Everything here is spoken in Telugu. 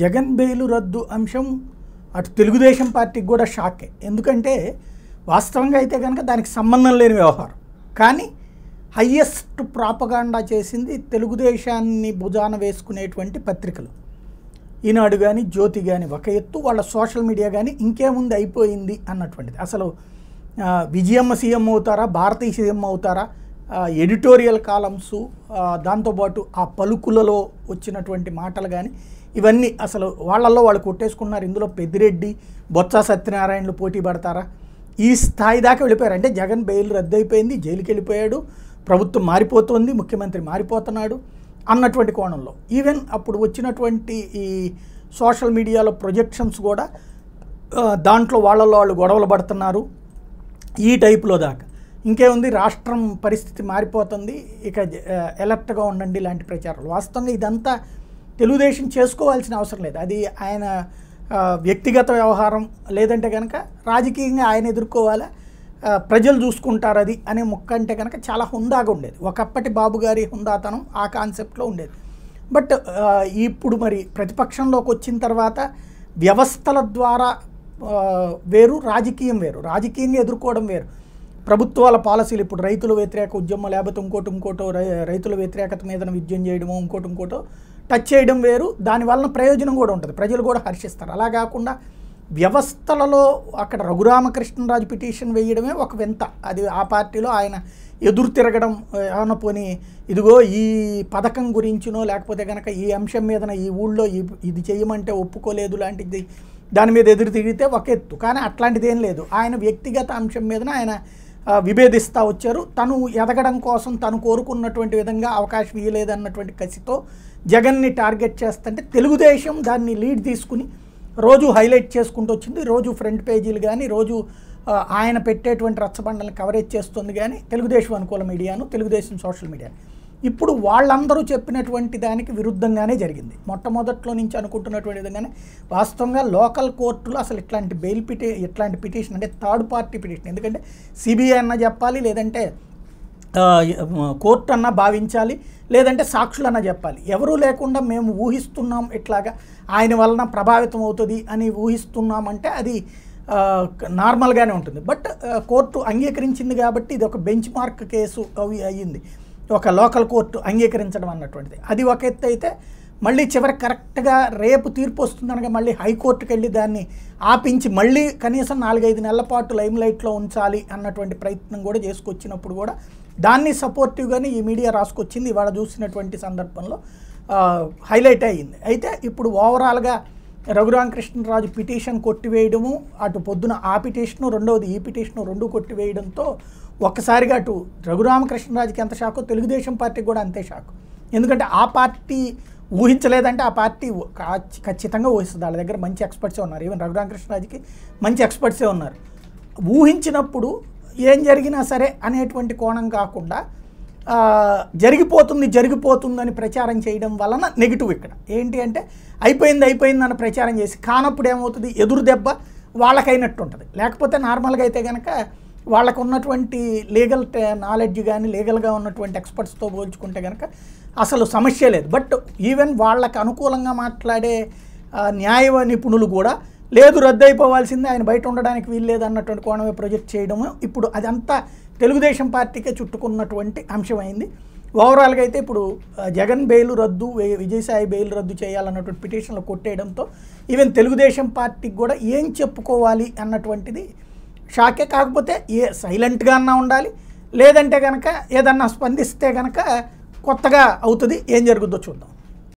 జగన్ బెయిలు రద్దు అంశం అటు తెలుగుదేశం పార్టీకి కూడా షాకే ఎందుకంటే వాస్తవంగా అయితే కనుక దానికి సంబంధం లేని వ్యవహారం కానీ హయ్యెస్ట్ ప్రాపగాండా చేసింది తెలుగుదేశాన్ని భుజాన వేసుకునేటువంటి పత్రికలు ఈనాడు కానీ జ్యోతి కానీ ఒక ఎత్తు వాళ్ళ సోషల్ మీడియా కానీ ఇంకేముంది అయిపోయింది అన్నటువంటిది అసలు విజయమ్మ సీఎం అవుతారా భారతీయ సీఎం అవుతారా ఎడిటోరియల్ కాలమ్స్ దాంతోపాటు ఆ పలుకులలో వచ్చినటువంటి మాటలు కానీ ఇవన్నీ అసలు వాళ్ళల్లో వాళ్ళు కొట్టేసుకున్నారు ఇందులో పెద్దిరెడ్డి బొత్స సత్యనారాయణలు పోటీ పడతారా ఈ స్థాయి దాకా వెళ్ళిపోయారు అంటే జగన్ బెయిల్ రద్దయిపోయింది జైలుకి వెళ్ళిపోయాడు ప్రభుత్వం మారిపోతుంది ముఖ్యమంత్రి మారిపోతున్నాడు అన్నటువంటి కోణంలో ఈవెన్ అప్పుడు వచ్చినటువంటి ఈ సోషల్ మీడియాలో ప్రొజెక్షన్స్ కూడా దాంట్లో వాళ్ళలో వాళ్ళు గొడవలు పడుతున్నారు ఈ టైప్లో దాకా ఇంకేముంది రాష్ట్రం పరిస్థితి మారిపోతుంది ఇక ఎలర్ట్గా ఉండండి ఇలాంటి ప్రచారాలు వాస్తవంగా ఇదంతా తెలుగుదేశం చేసుకోవాల్సిన అవసరం లేదు అది ఆయన వ్యక్తిగత వ్యవహారం లేదంటే కనుక రాజకీయంగా ఆయన ఎదుర్కోవాలా ప్రజలు చూసుకుంటారు అది అనే మొక్క అంటే కనుక చాలా హుందాగా ఉండేది ఒకప్పటి బాబు గారి హుందాతనం ఆ కాన్సెప్ట్లో ఉండేది బట్ ఇప్పుడు మరి ప్రతిపక్షంలోకి వచ్చిన తర్వాత వ్యవస్థల ద్వారా వేరు రాజకీయం వేరు రాజకీయంగా ఎదుర్కోవడం వేరు ప్రభుత్వాల పాలసీలు ఇప్పుడు రైతుల వ్యతిరేక ఉద్యమం లేకపోతే ఇంకోటి ఇంకోటో రైతుల వ్యతిరేకత మీద విద్యం చేయడమో ఇంకోటి ఇంకోటో టచ్ చేయడం వేరు దాని వలన ప్రయోజనం కూడా ఉంటుంది ప్రజలు కూడా హర్షిస్తారు అలా కాకుండా వ్యవస్థలలో అక్కడ రఘురామకృష్ణరాజు పిటిషన్ వేయడమే ఒక వింత అది ఆ పార్టీలో ఆయన ఎదురు తిరగడం ఏమన్నా ఇదిగో ఈ పథకం గురించినో లేకపోతే కనుక ఈ అంశం మీదన ఈ ఊళ్ళో ఇది చేయమంటే ఒప్పుకోలేదు లాంటిది దాని మీద ఎదురు తిరిగితే ఒక ఎత్తు కానీ అట్లాంటిది ఏం లేదు ఆయన వ్యక్తిగత అంశం మీదన ఆయన విభేదిస్తూ వచ్చారు తను ఎదగడం కోసం తను కోరుకున్నటువంటి విధంగా అవకాశం ఇవ్వలేదన్నటువంటి కసితో జగన్ని టార్గెట్ చేస్తుంటే తెలుగుదేశం దాన్ని లీడ్ తీసుకుని రోజు హైలైట్ చేసుకుంటూ వచ్చింది రోజు ఫ్రంట్ పేజీలు కానీ రోజు ఆయన పెట్టేటువంటి రచ్చబండలను కవరేజ్ చేస్తుంది కానీ తెలుగుదేశం అనుకూల మీడియాను తెలుగుదేశం సోషల్ మీడియాను ఇప్పుడు వాళ్ళందరూ చెప్పినటువంటి దానికి విరుద్ధంగానే జరిగింది మొట్టమొదట్లో నుంచి అనుకుంటున్నటువంటి విధంగానే వాస్తవంగా లోకల్ కోర్టులు అసలు ఇట్లాంటి బెయిల్ పిటి ఇట్లాంటి పిటిషన్ అంటే థర్డ్ పార్టీ పిటిషన్ ఎందుకంటే సిబిఐ అన్న చెప్పాలి లేదంటే కోర్టు అన్న భావించాలి లేదంటే సాక్షులన్న చెప్పాలి ఎవరూ లేకుండా మేము ఊహిస్తున్నాం ఇట్లాగా ఆయన వలన ప్రభావితం అవుతుంది అని ఊహిస్తున్నామంటే అది నార్మల్గానే ఉంటుంది బట్ కోర్టు అంగీకరించింది కాబట్టి ఇది ఒక బెంచ్ మార్క్ కేసు అవి అయ్యింది ఒక లోకల్ కోర్టు అంగీకరించడం అన్నటువంటిది అది ఒక ఎత్తు అయితే మళ్ళీ చివరి కరెక్ట్గా రేపు తీర్పు వస్తుందనగా మళ్ళీ హైకోర్టుకి వెళ్ళి దాన్ని ఆపించి మళ్ళీ కనీసం నాలుగైదు నెలల పాటు లైమ్ లైట్లో ఉంచాలి అన్నటువంటి ప్రయత్నం కూడా చేసుకొచ్చినప్పుడు కూడా దాన్ని సపోర్టివ్గానే ఈ మీడియా రాసుకొచ్చింది ఇవాళ చూసినటువంటి సందర్భంలో హైలైట్ అయ్యింది అయితే ఇప్పుడు ఓవరాల్గా రఘురామకృష్ణరాజు పిటిషన్ కొట్టివేయడము అటు పొద్దున ఆ పిటిషను రెండవది ఈ పిటిషను రెండు కొట్టివేయడంతో ఒక్కసారిగా అటు రఘురామకృష్ణరాజుకి ఎంత షాకో తెలుగుదేశం పార్టీకి కూడా అంతే షాక్ ఎందుకంటే ఆ పార్టీ ఊహించలేదంటే ఆ పార్టీ ఖచ్చితంగా ఊహిస్తుంది వాళ్ళ దగ్గర మంచి ఎక్స్పర్ట్సే ఉన్నారు ఈవెన్ రఘురామకృష్ణరాజుకి మంచి ఎక్స్పర్ట్సే ఉన్నారు ఊహించినప్పుడు ఏం జరిగినా సరే అనేటువంటి కోణం కాకుండా జరిగిపోతుంది జరిగిపోతుందని ప్రచారం చేయడం వలన నెగిటివ్ ఇక్కడ ఏంటి అంటే అయిపోయింది అయిపోయింది అని ప్రచారం చేసి కానప్పుడు ఏమవుతుంది ఎదురు దెబ్బ వాళ్ళకైనట్టు ఉంటుంది లేకపోతే నార్మల్గా అయితే కనుక వాళ్ళకు ఉన్నటువంటి లీగల్ నాలెడ్జ్ కానీ లీగల్గా ఉన్నటువంటి ఎక్స్పర్ట్స్తో పోల్చుకుంటే కనుక అసలు సమస్య లేదు బట్ ఈవెన్ వాళ్ళకు అనుకూలంగా మాట్లాడే న్యాయ నిపుణులు కూడా లేదు రద్దు అయిపోవాల్సిందే ఆయన బయట ఉండడానికి వీలు లేదన్నటువంటి కోణమే ప్రొజెక్ట్ చేయడము ఇప్పుడు అదంతా తెలుగుదేశం పార్టీకే చుట్టుకున్నటువంటి అంశమైంది ఓవరాల్గా అయితే ఇప్పుడు జగన్ బెయిల్ రద్దు విజయసాయి బెయిల్ రద్దు చేయాలన్నటువంటి పిటిషన్లు కొట్టేయడంతో ఈవెన్ తెలుగుదేశం పార్టీకి కూడా ఏం చెప్పుకోవాలి అన్నటువంటిది షాకే కాకపోతే ఏ సైలెంట్గా అన్నా ఉండాలి లేదంటే కనుక ఏదన్నా స్పందిస్తే కనుక కొత్తగా అవుతుంది ఏం జరుగుద్దో చూద్దాం